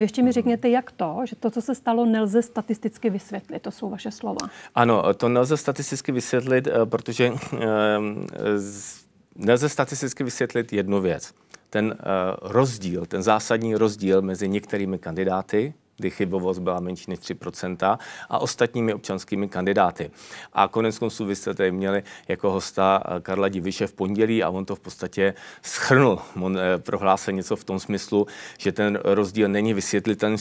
Ještě mi řekněte, jak to, že to, co se stalo, nelze statisticky vysvětlit. To jsou vaše slova. Ano, to nelze statisticky vysvětlit, eh, protože eh, nelze statisticky vysvětlit jednu věc. Ten eh, rozdíl, ten zásadní rozdíl mezi některými kandidáty kdy chybovost byla menší než 3%, a ostatními občanskými kandidáty. A konec konců vy jste tady měli jako hosta eh, Karla Diviše v pondělí a on to v podstatě schrnul. On eh, prohlásil něco v tom smyslu, že ten rozdíl není vysvětlitelný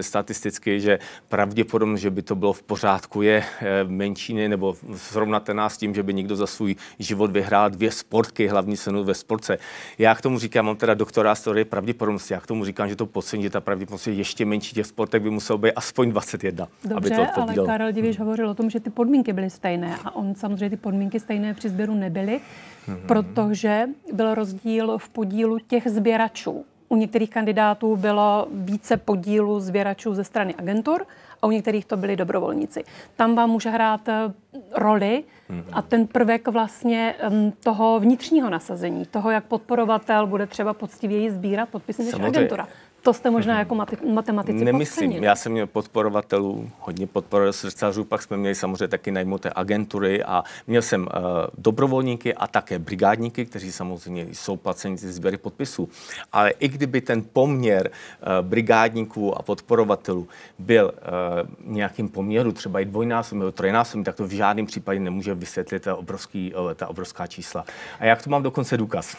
statisticky, že pravděpodobně, že by to bylo v pořádku, je eh, menší nebo srovnatelná s tím, že by někdo za svůj život vyhrál dvě sportky, hlavní cenu ve sportce. Já k tomu říkám, mám teda doktora z pravděpodobnosti, já k tomu říkám, že to podcení, že ta pravděpodobnost je ještě menší těch sportech by musel být aspoň 21, Dobře, aby to odpovídalo. ale Karel Diviš hovořil o tom, že ty podmínky byly stejné a on samozřejmě ty podmínky stejné při sběru nebyly, hmm protože byl rozdíl v podílu těch sběračů. U některých kandidátů bylo více podílu sběračů ze strany agentur a u některých to byli dobrovolníci. Tam vám může hrát eh, roli a mhm. ten prvek vlastně toho vnitřního nasazení, toho, jak podporovatel bude třeba poctivěji sbírat podpisy než agentura. To jste možná jako mati- matematici Nemyslím, podcenili. já jsem měl podporovatelů, hodně podporovatelů, pak jsme měli samozřejmě taky najmuté agentury a měl jsem uh, dobrovolníky a také brigádníky, kteří samozřejmě jsou placeni ze sběry podpisů. Ale i kdyby ten poměr uh, brigádníků a podporovatelů byl uh, nějakým poměru, třeba i dvojnásobný nebo trojnásobný, tak to v žádném případě nemůže vysvětlit ta, obrovský, uh, ta obrovská čísla. A jak to mám dokonce důkaz?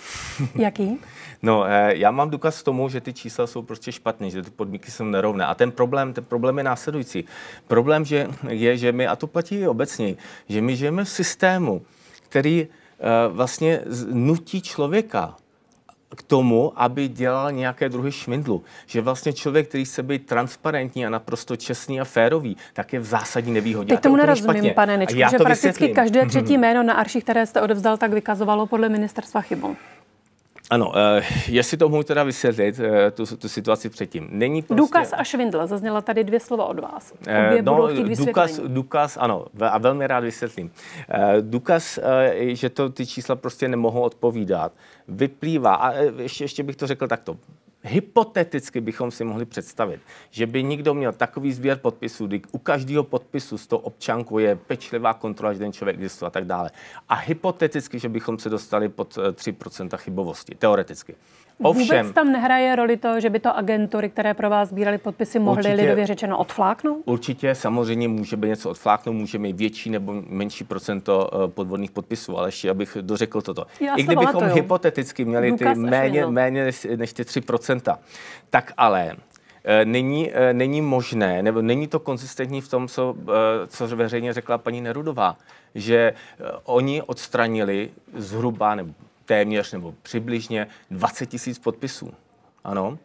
Jaký? no, uh, já mám důkaz tomu, že ty čísla jsou prostě špatný, že ty podmínky jsou nerovné. A ten problém, ten problém je následující. Problém že je, že my, a to platí i obecně, že my žijeme v systému, který eh, vlastně nutí člověka k tomu, aby dělal nějaké druhy švindlu. Že vlastně člověk, který chce být transparentní a naprosto čestný a férový, tak je v zásadní nevýhodě. Teď tomu to nerozumím, pane Nečku, že prakticky vysvětlím. každé třetí mhm. jméno na arších, které jste odevzdal, tak vykazovalo podle ministerstva chybu. Ano, eh, jestli to můžu teda vysvětlit, eh, tu, tu situaci předtím. Není prostě... Důkaz a švindl, zazněla tady dvě slova od vás. Eh, Obě no, důkaz, důkaz, ano, a velmi rád vysvětlím. Důkaz, že to ty čísla prostě nemohou odpovídat, vyplývá, a ještě, ještě bych to řekl takto, hypoteticky bychom si mohli představit, že by někdo měl takový sběr podpisů, kdy u každého podpisu z toho občanku je pečlivá kontrola, že ten člověk existuje a tak dále. A hypoteticky, že bychom se dostali pod 3% eh, chybovosti, teoreticky. Ovšem, Vůbec tam nehraje roli to, že by to agentury, které pro vás sbíraly podpisy, mohly určitě, lidově řečeno odfláknout? Určitě, samozřejmě může by něco odfláknout, můžeme mít větší nebo menší procento eh, podvodných podpisů, ale ještě abych dořekl toto. Já I kdybychom pamatuju. hypoteticky měli Důkaz ty méně, méně než ty 3%, tak ale eh, není, eh, není možné, nebo není to konzistentní v tom, co, co veřejně řekla paní Nerudová, že oni odstranili zhruba, nebo téměř nebo přibližně 20 tisíc podpisů. Ano,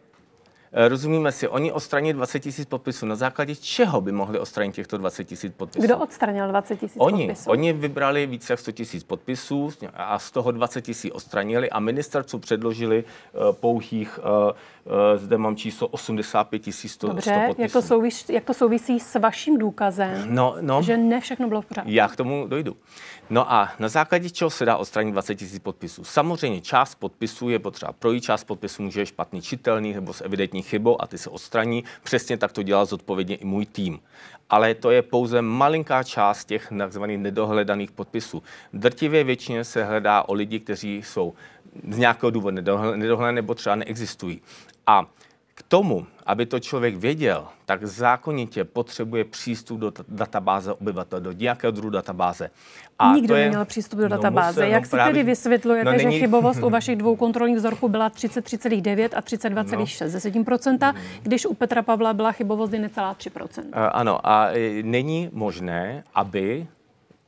Eh, rozumíme si, oni odstranili 20 tisíc podpisů. Na základě čeho by mohli odstranit těchto 20 tisíc podpisů? Kdo odstranil 20 tisíc oni, podpisů? Oni vybrali více jak 100 tisíc podpisů a z toho 20 tisíc odstranili a ministerstvu předložili uh, pouhých, uh, uh, zde mám číslo 85 tisíc podpisů. Dobře, Jak to, souvisí, jak to souvisí s vaším důkazem, no, no, že ne všechno bylo v pořádku? Já k tomu dojdu. No a na základě čeho se dá odstranit 20 tisíc podpisů? Samozřejmě část podpisů je potřeba projít, část podpisů může špatný čitelný nebo s evidentní zásadní chybou a ty se odstraní. Přesně tak to dělá zodpovědně i můj tým. Ale to je pouze malinká část těch tzv. nedohledaných podpisů. Drtivě většině se hledá o lidi, kteří jsou z nějakého důvodu nedohledané nebo třeba neexistují. A tomu, aby to člověk věděl, tak zákonitě potřebuje přístup do databáze obyvatel, do nějakého druhu databáze. A Nikdo to je... neměl přístup do no, databáze. Musel, Jak no, si právě... tedy vysvětlujete, no, není... že chybovost u vašich dvou kontrolních vzorků byla 33,9 a 32,6 no. Hmm. když u Petra Pavla byla chybovost necelá 3 uh, Ano, a eh, není možné, aby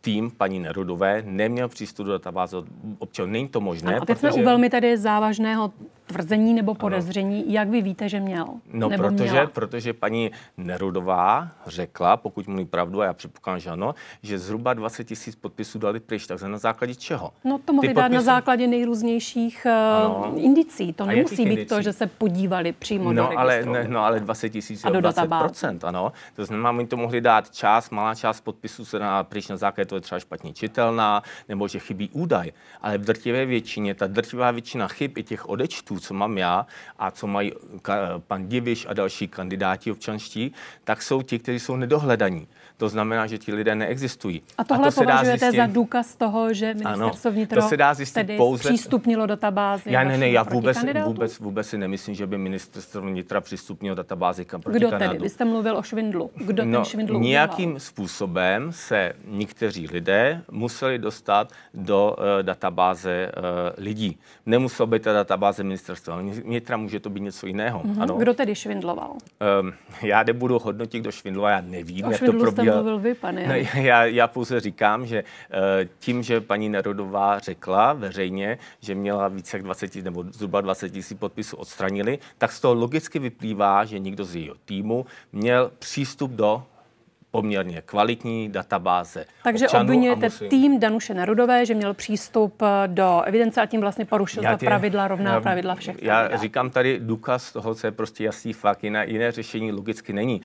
tým paní Nerudové neměl přístup do databáze občanů. Není to možné. a teď protože... jsme u velmi tady závažného tvrzení nebo podezření. Ano. Jak vy víte, že měl? No, nebo protože, měla? protože paní Nerudová řekla, pokud mluví pravdu, a já předpokládám, že ano, že zhruba 20 tisíc podpisů dali pryč. Takže na základě čeho? No, to mohli dát na základě nejrůznějších eh, ano. indicí. To a nemusí být indicí? to, že se podívali přímo no, do registru. Ale, ne, no, ale 20 tisíc je 20 procent, ano. To znamená, oni to mohli dát část, malá část podpisů se na pryč na základě, to je třeba špatně čitelná, nebo že chybí údaj. Ale v drtivé většině, ta drtivá většina chyb i těch odečtů co mám já a co mají pan Diviš a další kandidáti občanští, tak jsou ti, kteří jsou nedohledaní. To znamená, že ti lidé neexistují. A tohle a to považujete se dá zjistit... za důkaz toho, že ministerstvo vnitro to se dá zjistit tedy pouze... přístupnilo databázy? Já ne, ne, já vůbec, vůbec, vůbec si nemyslím, že by ministerstvo vnitra přístupnilo databázi kam proti Kdo Kanadu. tedy? Vy jste mluvil o švindlu. Kdo no, ten švindlu Nějakým udělal? způsobem se někteří lidé museli dostat do uh, databáze uh, lidí. Nemuselo by ta databáze ministerstva ministerstva vnitra, může to být něco jiného. Mm-hmm. Ano. Kdo tedy švindloval? Um, já nebudu hodnotit, kdo švindloval, já nevím, o jak to probíhalo. mluvil vy, pane. No, já, já pouze říkám, že uh, tím, že paní Nerodová řekla veřejně, že měla více jak 20 nebo zhruba 20 tisíc podpisů odstranili, tak z toho logicky vyplývá, že někdo z jejího týmu měl přístup do poměrně kvalitní databáze. Takže obvinujete musím... tým Danuše Nerudové, že měl přístup eh, do evidence a tím vlastně porušil tě, ta pravidla, rovná já, pravidla všech. Já pravidla. říkám tady důkaz toho, co je prostě jasný fakt. Jiné, jiné řešení logicky není.